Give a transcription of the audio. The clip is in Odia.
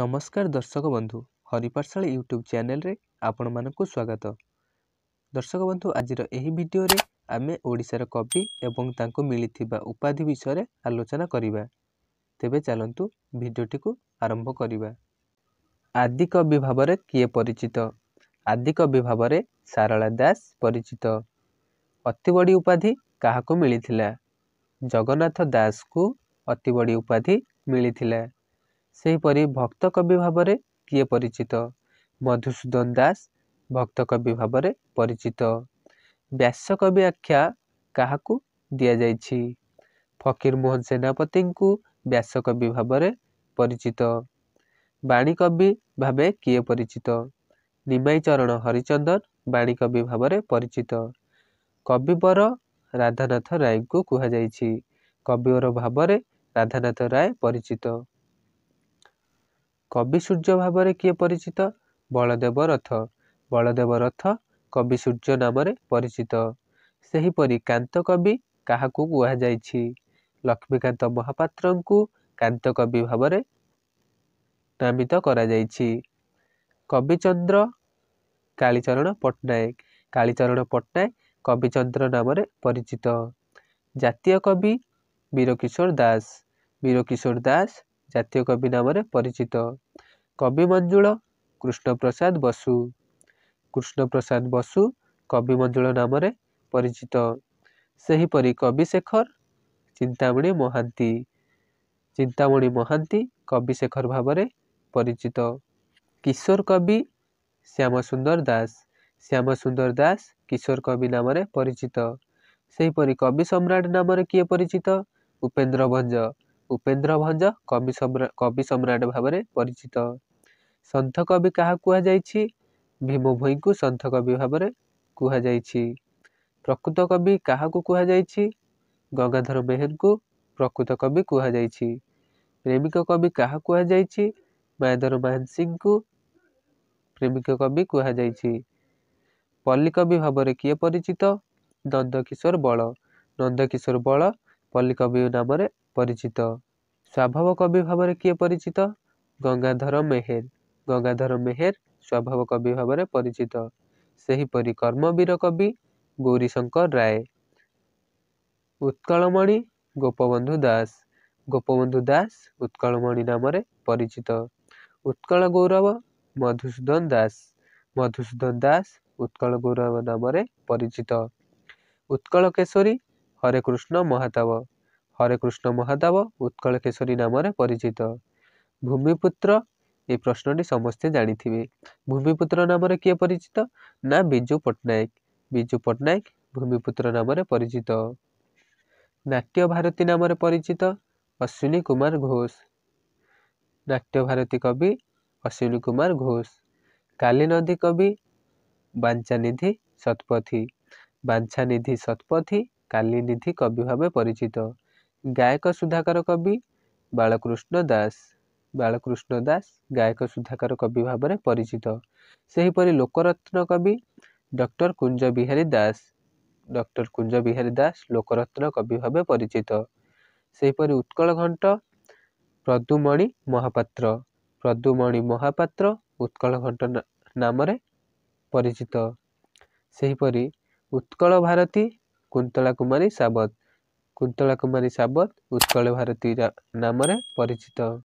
ନମସ୍କାର ଦର୍ଶକ ବନ୍ଧୁ ହରିପାର୍ଶାଳୀ ୟୁଟ୍ୟୁବ୍ ଚ୍ୟାନେଲରେ ଆପଣମାନଙ୍କୁ ସ୍ୱାଗତ ଦର୍ଶକ ବନ୍ଧୁ ଆଜିର ଏହି ଭିଡ଼ିଓରେ ଆମେ ଓଡ଼ିଶାର କବି ଏବଂ ତାଙ୍କୁ ମିଳିଥିବା ଉପାଧି ବିଷୟରେ ଆଲୋଚନା କରିବା ତେବେ ଚାଲନ୍ତୁ ଭିଡ଼ିଓଟିକୁ ଆରମ୍ଭ କରିବା ଆଦିକବି ଭାବରେ କିଏ ପରିଚିତ ଆଦିକବି ଭାବରେ ସାରଳା ଦାସ ପରିଚିତ ଅତି ବଡ଼ି ଉପାଧି କାହାକୁ ମିଳିଥିଲା ଜଗନ୍ନାଥ ଦାସଙ୍କୁ ବଡ଼ି ଉପାଧି ମିଳିଥିଲା ସେହିପରି ଭକ୍ତକବି ଭାବରେ କିଏ ପରିଚିତ ମଧୁସୂଦନ ଦାସ ଭକ୍ତକବି ଭାବରେ ପରିଚିତ ବ୍ୟାସକବି ଆଖ୍ୟା କାହାକୁ ଦିଆଯାଇଛି ଫକୀରମୋହନ ସେନାପତିଙ୍କୁ ବ୍ୟାସକବି ଭାବରେ ପରିଚିତ ବାଣୀ କବି ଭାବେ କିଏ ପରିଚିତ ନିମାଇ ଚରଣ ହରିଚନ୍ଦନ ବାଣୀ କବି ଭାବରେ ପରିଚିତ କବିବର ରାଧାନାଥ ରାୟଙ୍କୁ କୁହାଯାଇଛି କବିବର ଭାବରେ ରାଧାନାଥ ରାୟ ପରିଚିତ କବି ସୂର୍ଯ୍ୟ ଭାବରେ କିଏ ପରିଚିତ ବଳଦେବ ରଥ ବଳଦେବ ରଥ କବି ସୂର୍ଯ୍ୟ ନାମରେ ପରିଚିତ ସେହିପରି କାନ୍ତ କବି କାହାକୁ କୁହାଯାଇଛି ଲକ୍ଷ୍ମୀକାନ୍ତ ମହାପାତ୍ରଙ୍କୁ କାନ୍ତ କବି ଭାବରେ ନାମିତ କରାଯାଇଛି କବିଚନ୍ଦ୍ର କାଳିଚରଣ ପଟ୍ଟନାୟକ କାଳିଚରଣ ପଟ୍ଟନାୟକ କବିଚନ୍ଦ୍ର ନାମରେ ପରିଚିତ ଜାତୀୟ କବି ବୀରକିଶୋର ଦାସ ବୀରକିଶୋର ଦାସ जातीय कवि नाम परिचित कवि मञ्जुल कृष्ण प्रसाद बसु कृष्ण प्रसाद बसु कवि मञ्जुल नाम परिचित सहीपरि कवि शेखर चिंतामणि महान्त चिंतामणि महान्त कवि शेखेखर भावना परिचित किशोर कवि श्यमसुन्दर दास श्यमसुन्दर दास किशोर कवि नाम परिचित सहीपरि कवि सम्राट नाम परिचित उपेन्द्र भञ्ज ଉପେନ୍ଦ୍ର ଭଞ୍ଜ କବି କବି ସମ୍ରାଟ ଭାବରେ ପରିଚିତ ସନ୍ଥ କବି କାହା କୁହାଯାଇଛି ଭୀମ ଭୋଇଙ୍କୁ ସନ୍ଥ କବି ଭାବରେ କୁହାଯାଇଛି ପ୍ରକୃତ କବି କାହାକୁ କୁହାଯାଇଛି ଗଙ୍ଗାଧର ମେହେରଙ୍କୁ ପ୍ରକୃତ କବି କୁହାଯାଇଛି ପ୍ରେମିକ କବି କାହା କୁହାଯାଇଛି ମାୟାଧର ମହାନ୍ସିଂଙ୍କୁ ପ୍ରେମିକ କବି କୁହାଯାଇଛି ପଲ୍ଲିକବି ଭାବରେ କିଏ ପରିଚିତ ନନ୍ଦକିଶୋର ବଳ ନନ୍ଦକିଶୋର ବଳ ପଲ୍ଲୀକବି ନାମରେ ପରିଚିତ ସ୍ୱଭାବ କବି ଭାବରେ କିଏ ପରିଚିତ ଗଙ୍ଗାଧର ମେହେର ଗଙ୍ଗାଧର ମେହେର ସ୍ୱଭାବ କବି ଭାବରେ ପରିଚିତ ସେହିପରି କର୍ମବୀର କବି ଗୌରୀଶଙ୍କର ରାୟ ଉତ୍କଳମଣି ଗୋପବନ୍ଧୁ ଦାସ ଗୋପବନ୍ଧୁ ଦାସ ଉତ୍କଳମଣି ନାମରେ ପରିଚିତ ଉତ୍କଳ ଗୌରବ ମଧୁସୂଦନ ଦାସ ମଧୁସୂଦନ ଦାସ ଉତ୍କଳ ଗୌରବ ନାମରେ ପରିଚିତ ଉତ୍କଳ କେଶରୀ ହରେକୃଷ୍ଣ ମହାତାବ ହରେ କୃଷ୍ଣ ମହାଦେବ ଉତ୍କଳ କେଶରୀ ନାମରେ ପରିଚିତ ଭୂମିପୁତ୍ର ଏ ପ୍ରଶ୍ନଟି ସମସ୍ତେ ଜାଣିଥିବେ ଭୂମିପୁତ୍ର ନାମରେ କିଏ ପରିଚିତ ନା ବିଜୁ ପଟ୍ଟନାୟକ ବିଜୁ ପଟ୍ଟନାୟକ ଭୂମିପୁତ୍ର ନାମରେ ପରିଚିତ ନାଟ୍ୟ ଭାରତୀ ନାମରେ ପରିଚିତ ଅଶ୍ୱିନୀ କୁମାର ଘୋଷ ନାଟ୍ୟ ଭାରତୀ କବି ଅଶ୍ୱିନୀ କୁମାର ଘୋଷ କାଲି ନଦୀ କବି ବାଞ୍ଚାନିଧି ଶତପଥୀ ବାଞ୍ଚାନିଧି ଶତପଥୀ କାଲିନିଧି କବି ଭାବେ ପରିଚିତ ଗାୟକ ସୁଧାକର କବି ବାଳକୃଷ୍ଣ ଦାସ ବାଳକୃଷ୍ଣ ଦାସ ଗାୟକ ସୁଧାକର କବି ଭାବରେ ପରିଚିତ ସେହିପରି ଲୋକରତ୍ନ କବି ଡକ୍ଟର କୁଞ୍ଜ ବିହାରୀ ଦାସ ଡକ୍ଟର କୁଞ୍ଜ ବିହାରୀ ଦାସ ଲୋକରତ୍ନ କବି ଭାବେ ପରିଚିତ ସେହିପରି ଉତ୍କଳ ଘଣ୍ଟ ପ୍ରଦୁମଣି ମହାପାତ୍ର ପ୍ରଦୁମଣି ମହାପାତ୍ର ଉତ୍କଳ ଘଣ୍ଟ ନାମରେ ପରିଚିତ ସେହିପରି ଉତ୍କଳ ଭାରତୀ କୁନ୍ତଳା କୁମାରୀ ସାବତ କୁନ୍ତଳା କୁମାରୀ ସାବତ ଉତ୍କଳ ଭାରତୀ ନାମରେ ପରିଚିତ